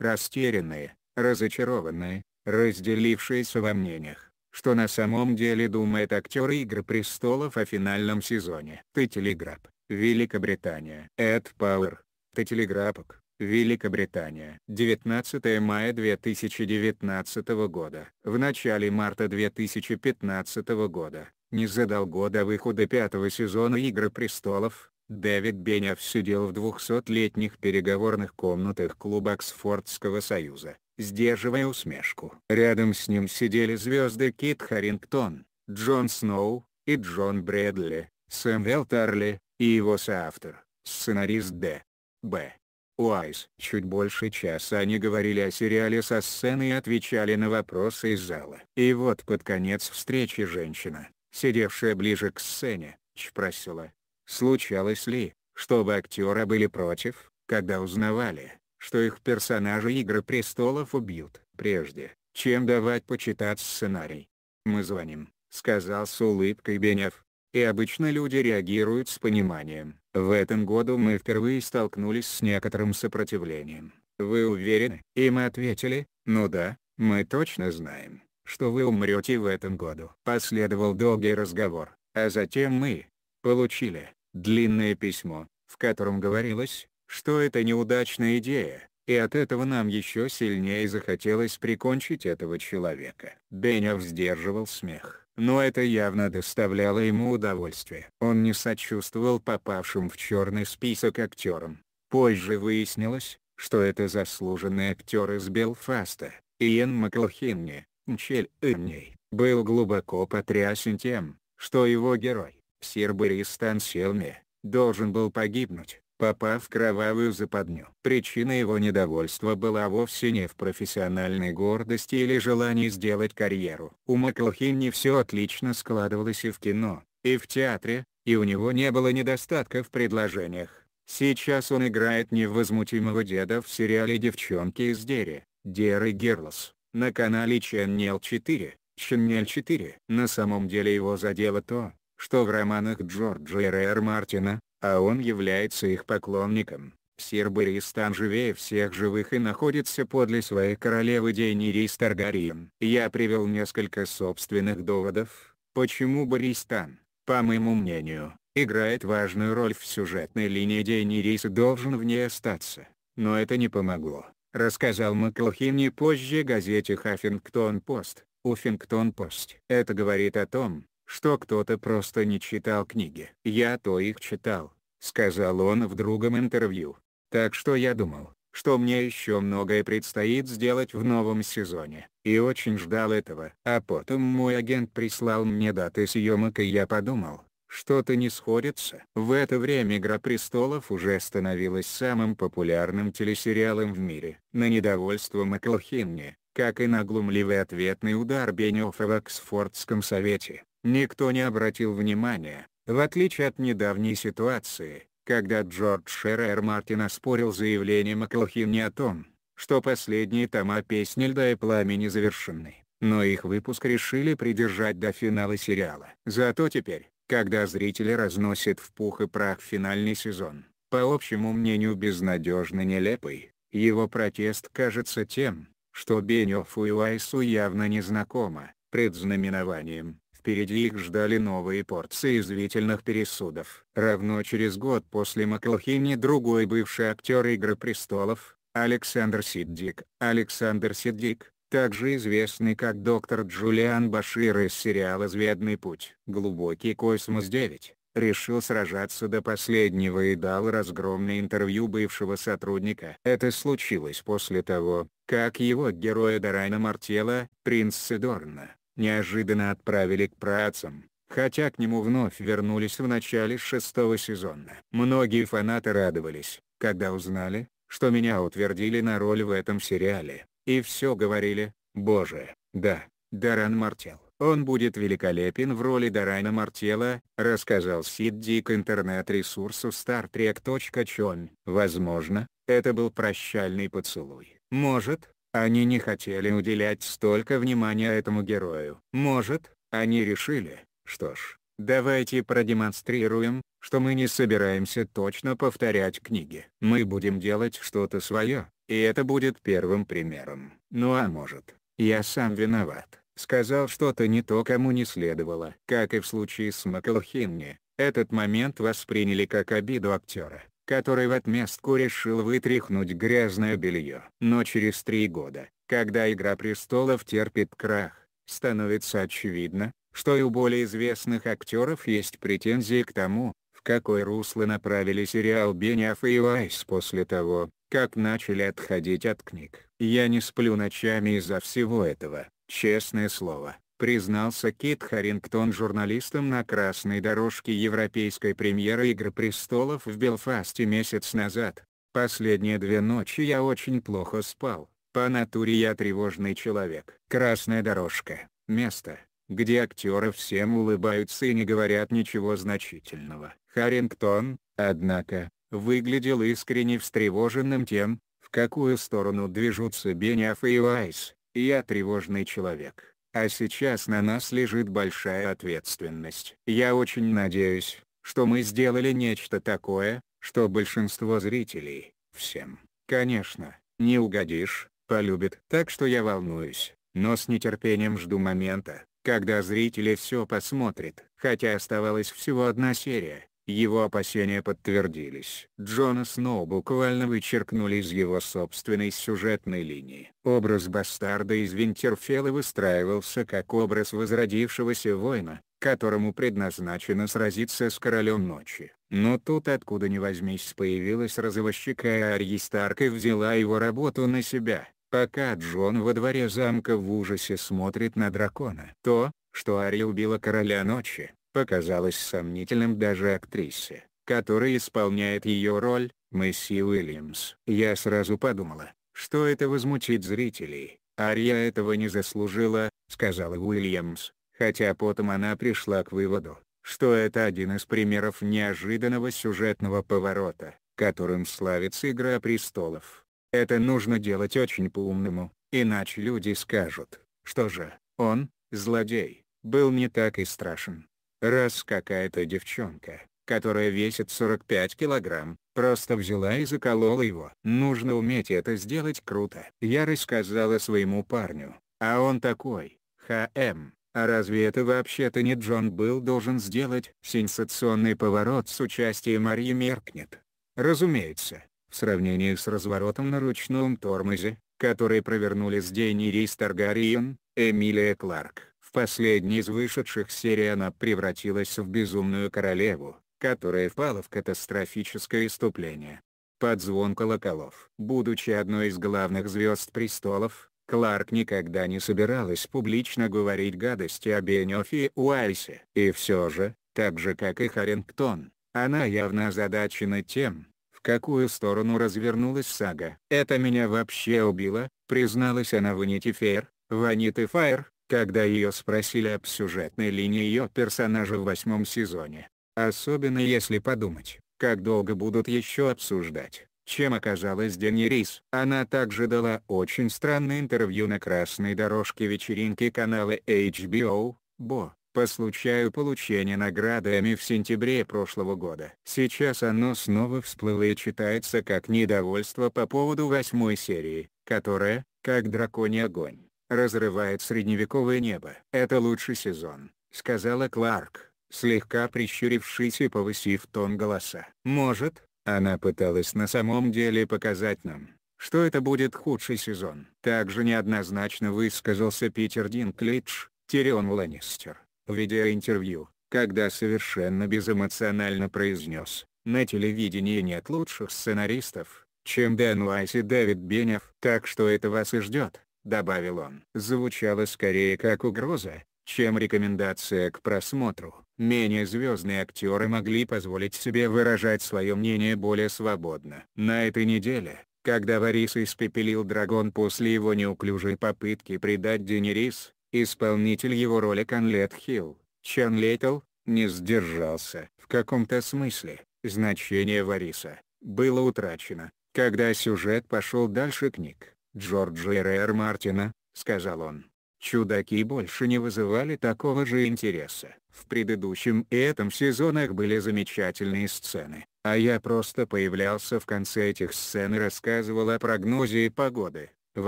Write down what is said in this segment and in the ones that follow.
растерянные, разочарованные, разделившиеся во мнениях, что на самом деле думает актер «Игры престолов» о финальном сезоне. Ты телеграб, Великобритания. Эд Пауэр. Ты телеграпок, Великобритания. 19 мая 2019 года. В начале марта 2015 года, не задолго до выхода пятого сезона «Игры престолов», Дэвид Бенев сидел в 200-летних переговорных комнатах клуба Оксфордского союза, сдерживая усмешку. Рядом с ним сидели звезды Кит Харрингтон, Джон Сноу, и Джон Брэдли, Сэмвел Тарли, и его соавтор, сценарист Д. Б. Уайс. Чуть больше часа они говорили о сериале со сцены и отвечали на вопросы из зала. И вот под конец встречи женщина, сидевшая ближе к сцене, спросила, Случалось ли, чтобы актеры были против, когда узнавали, что их персонажи «Игры престолов» убьют, прежде, чем давать почитать сценарий? «Мы звоним», — сказал с улыбкой Бенев. И обычно люди реагируют с пониманием. В этом году мы впервые столкнулись с некоторым сопротивлением. Вы уверены? И мы ответили, ну да, мы точно знаем, что вы умрете в этом году. Последовал долгий разговор, а затем мы получили длинное письмо, в котором говорилось, что это неудачная идея, и от этого нам еще сильнее захотелось прикончить этого человека. Бенев сдерживал смех, но это явно доставляло ему удовольствие. Он не сочувствовал попавшим в черный список актерам. Позже выяснилось, что это заслуженный актер из Белфаста, Иэн Маклхинни, Мчель Эмней, был глубоко потрясен тем, что его герой, Сербаристан Селме, должен был погибнуть, попав в кровавую западню. Причина его недовольства была вовсе не в профессиональной гордости или желании сделать карьеру. У Маклхини все отлично складывалось и в кино, и в театре, и у него не было недостатка в предложениях. Сейчас он играет невозмутимого деда в сериале «Девчонки из Дерри», «Дерри Герлос», на канале Channel 4, Channel 4. На самом деле его задело то, что в романах Джорджа Р.Р. Мартина, а он является их поклонником, сир Бористан живее всех живых и находится подле своей королевы Дейнирис Таргариен. Я привел несколько собственных доводов, почему Бористан, по моему мнению, играет важную роль в сюжетной линии Дейнирис и должен в ней остаться, но это не помогло, рассказал Маклхини позже газете Хаффингтон Пост. Уфингтон Пост. Это говорит о том, что кто-то просто не читал книги. «Я-то их читал», — сказал он в другом интервью. «Так что я думал, что мне еще многое предстоит сделать в новом сезоне, и очень ждал этого. А потом мой агент прислал мне даты съемок и я подумал, что-то не сходится. В это время «Игра престолов» уже становилась самым популярным телесериалом в мире. На недовольство Маклхинни, как и на глумливый ответный удар Бенёфа в Оксфордском совете, Никто не обратил внимания, в отличие от недавней ситуации, когда Джордж Шерер Мартин оспорил заявление Маклахини о том, что последние тома песни «Льда и пламени» завершены, но их выпуск решили придержать до финала сериала. Зато теперь, когда зрители разносят в пух и прах финальный сезон, по общему мнению безнадежно нелепый, его протест кажется тем, что Бенёфу и Уайсу явно не знакомо, предзнаменованием, Впереди их ждали новые порции извительных пересудов. Равно через год после Маклхини другой бывший актер «Игры престолов», Александр Сиддик. Александр Сиддик, также известный как доктор Джулиан Башир из сериала «Звездный путь». «Глубокий космос-9» решил сражаться до последнего и дал разгромное интервью бывшего сотрудника. Это случилось после того, как его героя Дарайна Мартела, принц Сидорна, неожиданно отправили к працам, хотя к нему вновь вернулись в начале шестого сезона. Многие фанаты радовались, когда узнали, что меня утвердили на роль в этом сериале, и все говорили, боже, да, Даран Мартел. Он будет великолепен в роли Дарана Мартела, рассказал Сид Дик интернет-ресурсу StarTrek.com. Возможно, это был прощальный поцелуй. Может, они не хотели уделять столько внимания этому герою. Может, они решили, что ж, давайте продемонстрируем, что мы не собираемся точно повторять книги. Мы будем делать что-то свое, и это будет первым примером. Ну а может, я сам виноват. Сказал что-то не то кому не следовало. Как и в случае с Макалхинни, этот момент восприняли как обиду актера который в отместку решил вытряхнуть грязное белье. Но через три года, когда «Игра престолов» терпит крах, становится очевидно, что и у более известных актеров есть претензии к тому, в какое русло направили сериал Бениаф и Вайс после того, как начали отходить от книг. Я не сплю ночами из-за всего этого, честное слово признался Кит Харрингтон журналистам на красной дорожке европейской премьеры «Игры престолов» в Белфасте месяц назад. «Последние две ночи я очень плохо спал, по натуре я тревожный человек». Красная дорожка — место, где актеры всем улыбаются и не говорят ничего значительного. Харрингтон, однако, выглядел искренне встревоженным тем, в какую сторону движутся Бениаф и Уайс, «Я тревожный человек». А сейчас на нас лежит большая ответственность. Я очень надеюсь, что мы сделали нечто такое, что большинство зрителей, всем, конечно, не угодишь, полюбит. Так что я волнуюсь, но с нетерпением жду момента, когда зрители все посмотрят. Хотя оставалась всего одна серия, его опасения подтвердились. Джона Сноу буквально вычеркнули из его собственной сюжетной линии. Образ бастарда из Винтерфелла выстраивался как образ возродившегося воина, которому предназначено сразиться с Королем Ночи. Но тут откуда ни возьмись появилась разовощика и Арьи Старк и взяла его работу на себя, пока Джон во дворе замка в ужасе смотрит на дракона. То, что Ария убила Короля Ночи, показалось сомнительным даже актрисе, которая исполняет ее роль, Мэсси Уильямс. Я сразу подумала, что это возмутит зрителей. «Ария этого не заслужила», — сказала Уильямс, хотя потом она пришла к выводу, что это один из примеров неожиданного сюжетного поворота, которым славится «Игра престолов». Это нужно делать очень по-умному, иначе люди скажут, что же, он, злодей, был не так и страшен. Раз какая-то девчонка, которая весит 45 килограмм, просто взяла и заколола его. Нужно уметь это сделать круто. Я рассказала своему парню, а он такой, хм, а разве это вообще-то не Джон был должен сделать? Сенсационный поворот с участием Марии меркнет. Разумеется, в сравнении с разворотом на ручном тормозе, который провернули с Дейни Рис Таргариен, Эмилия Кларк в последней из вышедших серий она превратилась в безумную королеву, которая впала в катастрофическое иступление. Под звон колоколов. Будучи одной из главных звезд престолов, Кларк никогда не собиралась публично говорить гадости о Бенёфе и Уайсе. И все же, так же как и Харингтон, она явно озадачена тем, в какую сторону развернулась сага. «Это меня вообще убило», — призналась она в Анитифер, в Анитифайр, когда ее спросили об сюжетной линии ее персонажа в восьмом сезоне. Особенно если подумать, как долго будут еще обсуждать, чем оказалась Дени Рис. Она также дала очень странное интервью на красной дорожке вечеринки канала HBO, Бо, по случаю получения награды Эми в сентябре прошлого года. Сейчас оно снова всплыло и читается как недовольство по поводу восьмой серии, которая, как драконий огонь разрывает средневековое небо. «Это лучший сезон», — сказала Кларк, слегка прищурившись и повысив тон голоса. «Может, она пыталась на самом деле показать нам, что это будет худший сезон». Также неоднозначно высказался Питер Динклидж, Тирион Ланнистер, в видеоинтервью, когда совершенно безэмоционально произнес, «На телевидении нет лучших сценаристов, чем Дэн Уайс и Дэвид Бенев, так что это вас и ждет». — добавил он. Звучало скорее как угроза, чем рекомендация к просмотру. Менее звездные актеры могли позволить себе выражать свое мнение более свободно. На этой неделе, когда Варис испепелил Драгон после его неуклюжей попытки предать Денерис, исполнитель его роли Конлет Хилл, Чан Летл, не сдержался. В каком-то смысле, значение Вариса было утрачено, когда сюжет пошел дальше книг. Джорджа Р.Р. Мартина, сказал он. Чудаки больше не вызывали такого же интереса. В предыдущем и этом сезонах были замечательные сцены, а я просто появлялся в конце этих сцен и рассказывал о прогнозе погоды. В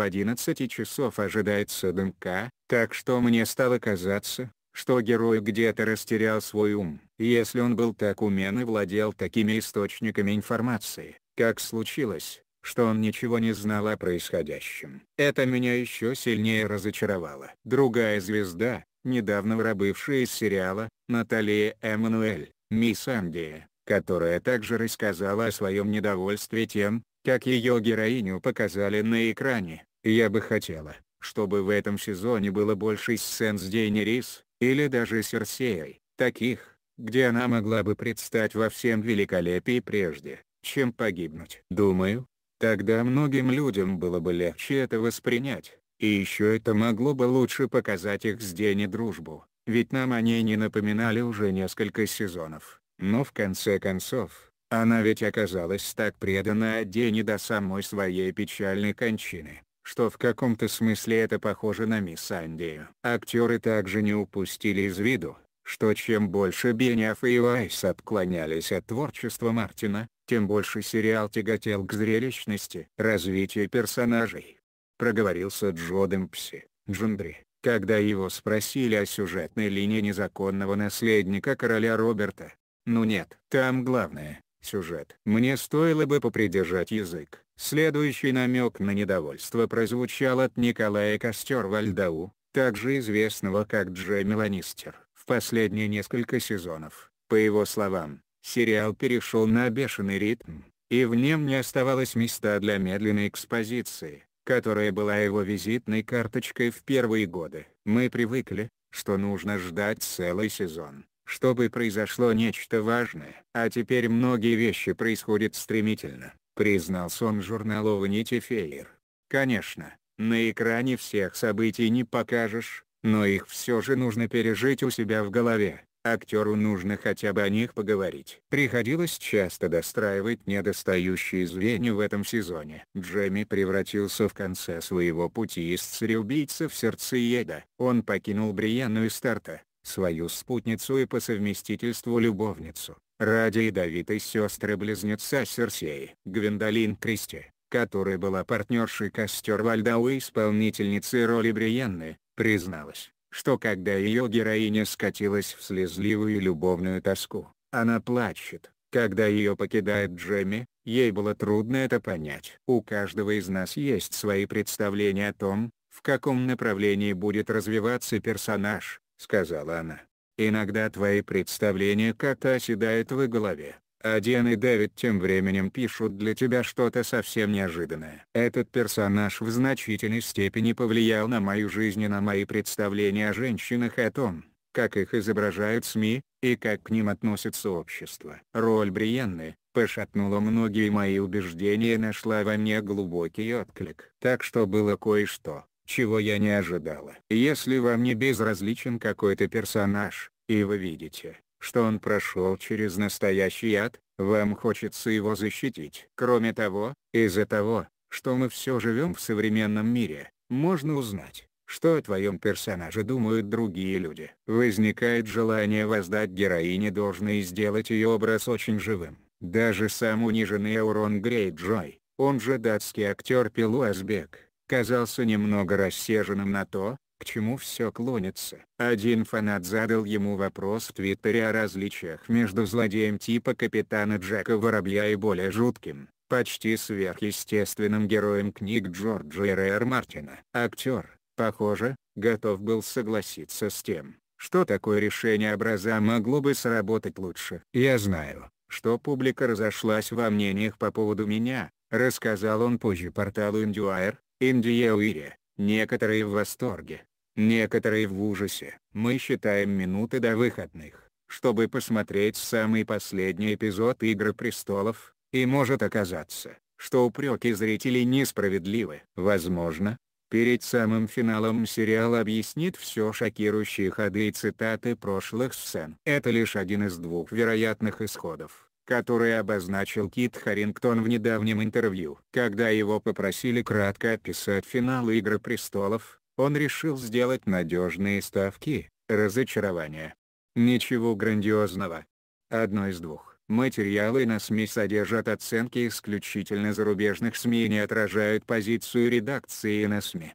11 часов ожидается дымка, так что мне стало казаться, что герой где-то растерял свой ум. Если он был так умен и владел такими источниками информации, как случилось, что он ничего не знал о происходящем. Это меня еще сильнее разочаровало. Другая звезда, недавно врабывшая из сериала, Наталья Эммануэль, мисс Андия, которая также рассказала о своем недовольстве тем, как ее героиню показали на экране. Я бы хотела, чтобы в этом сезоне было больше сцен с Дейнерис, или даже с Серсеей, таких, где она могла бы предстать во всем великолепии прежде, чем погибнуть. Думаю, Тогда многим людям было бы легче это воспринять, и еще это могло бы лучше показать их с Дени дружбу, ведь нам о ней не напоминали уже несколько сезонов. Но в конце концов, она ведь оказалась так предана Дени до самой своей печальной кончины что в каком-то смысле это похоже на мисс Андию. Актеры также не упустили из виду, что чем больше Бениаф и Уайс отклонялись от творчества Мартина, тем больше сериал тяготел к зрелищности. Развитие персонажей. Проговорился Джо Демпси, Джундри, когда его спросили о сюжетной линии незаконного наследника короля Роберта. Ну нет, там главное, сюжет. Мне стоило бы попридержать язык. Следующий намек на недовольство прозвучал от Николая Костервальдау, также известного как Джемми Ланнистер. В последние несколько сезонов, по его словам, сериал перешел на бешеный ритм, и в нем не оставалось места для медленной экспозиции, которая была его визитной карточкой в первые годы. Мы привыкли, что нужно ждать целый сезон, чтобы произошло нечто важное. А теперь многие вещи происходят стремительно, признался он журналу Vanity Fair. Конечно, на экране всех событий не покажешь, но их все же нужно пережить у себя в голове актеру нужно хотя бы о них поговорить. Приходилось часто достраивать недостающие звенья в этом сезоне. Джемми превратился в конце своего пути из цареубийца в сердцееда. Он покинул Бриенну из старта, свою спутницу и по совместительству любовницу, ради ядовитой сестры-близнеца Серсеи. Гвендолин Кристи, которая была партнершей Костер Вальда и исполнительницей роли Бриенны, призналась что когда ее героиня скатилась в слезливую любовную тоску, она плачет. Когда ее покидает Джемми, ей было трудно это понять. У каждого из нас есть свои представления о том, в каком направлении будет развиваться персонаж, сказала она. Иногда твои представления как-то оседают в голове, а и Дэвид тем временем пишут для тебя что-то совсем неожиданное. Этот персонаж в значительной степени повлиял на мою жизнь и на мои представления о женщинах и о том, как их изображают СМИ, и как к ним относится общество. Роль Бриенны, пошатнула многие мои убеждения и нашла во мне глубокий отклик. Так что было кое-что, чего я не ожидала. Если вам не безразличен какой-то персонаж, и вы видите, что он прошел через настоящий ад, вам хочется его защитить. Кроме того, из-за того, что мы все живем в современном мире, можно узнать, что о твоем персонаже думают другие люди. Возникает желание воздать героине должное и сделать ее образ очень живым. Даже сам униженный Эурон Грейджой, он же датский актер Пилу Азбек, казался немного рассерженным на то, к чему все клонится. Один фанат задал ему вопрос в Твиттере о различиях между злодеем типа Капитана Джека Воробья и более жутким, почти сверхъестественным героем книг Джорджа Р. Р. Мартина. Актер, похоже, готов был согласиться с тем, что такое решение образа могло бы сработать лучше. «Я знаю, что публика разошлась во мнениях по поводу меня», рассказал он позже порталу IndieWire. Индия Некоторые в восторге, Некоторые в ужасе. Мы считаем минуты до выходных, чтобы посмотреть самый последний эпизод «Игры престолов», и может оказаться, что упреки зрителей несправедливы. Возможно, перед самым финалом сериал объяснит все шокирующие ходы и цитаты прошлых сцен. Это лишь один из двух вероятных исходов который обозначил Кит Харингтон в недавнем интервью. Когда его попросили кратко описать финал «Игры престолов», он решил сделать надежные ставки, разочарование. Ничего грандиозного. Одно из двух. Материалы на СМИ содержат оценки исключительно зарубежных СМИ и не отражают позицию редакции на СМИ.